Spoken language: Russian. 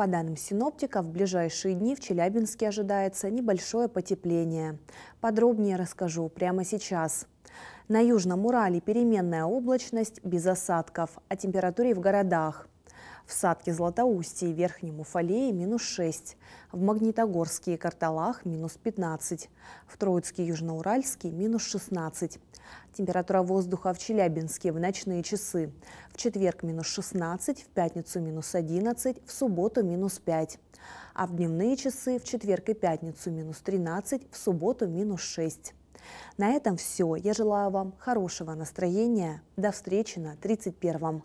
По данным синоптика, в ближайшие дни в Челябинске ожидается небольшое потепление. Подробнее расскажу прямо сейчас. На Южном Урале переменная облачность без осадков о температуре в городах – в Садке Златоустье и Верхнем Уфалее – минус 6. В Магнитогорске и Карталах – минус 15. В Троицке и Южноуральске – минус 16. Температура воздуха в Челябинске в ночные часы. В четверг – минус 16, в пятницу – минус 11, в субботу – минус 5. А в дневные часы в четверг и пятницу – минус 13, в субботу – минус 6. На этом все. Я желаю вам хорошего настроения. До встречи на 31-м.